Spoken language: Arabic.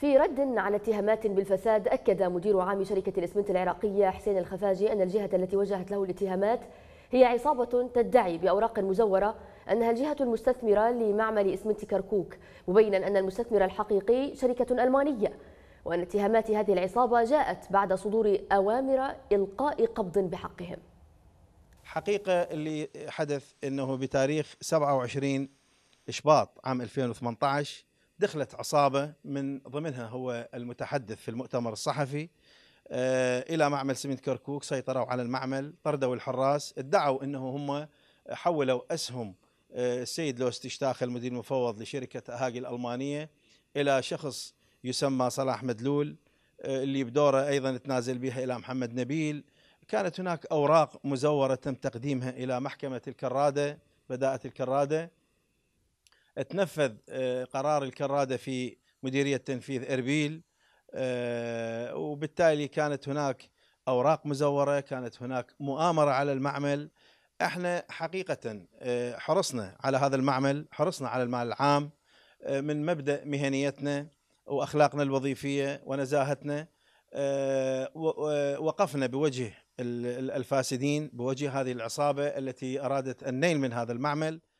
في رد على اتهامات بالفساد أكد مدير عام شركة الإسمنت العراقية حسين الخفاجي أن الجهة التي وجهت له الاتهامات هي عصابة تدعي بأوراق مزورة أنها الجهة المستثمرة لمعمل إسمنت كركوك مبينا أن المستثمر الحقيقي شركة ألمانية وأن اتهامات هذه العصابة جاءت بعد صدور أوامر إلقاء قبض بحقهم حقيقة اللي حدث أنه بتاريخ 27 شباط عام 2018 دخلت عصابة من ضمنها هو المتحدث في المؤتمر الصحفي آه، إلى معمل سمنت كركوك سيطروا على المعمل طردوا الحراس ادعوا أنه هم حولوا أسهم آه، السيد لوست اشتاخ المدير المفوض لشركة أهاجي الألمانية إلى شخص يسمى صلاح مدلول آه، اللي بدوره أيضا تنازل بها إلى محمد نبيل كانت هناك أوراق مزورة تم تقديمها إلى محكمة الكرادة بدات الكرادة تنفذ آه، قرار الكراده في مديريه تنفيذ اربيل آه، وبالتالي كانت هناك اوراق مزوره، كانت هناك مؤامره على المعمل. احنا حقيقه آه، حرصنا على هذا المعمل، حرصنا على المال العام من مبدا مهنيتنا واخلاقنا الوظيفيه ونزاهتنا وقفنا بوجه الفاسدين بوجه هذه العصابه التي ارادت النيل من هذا المعمل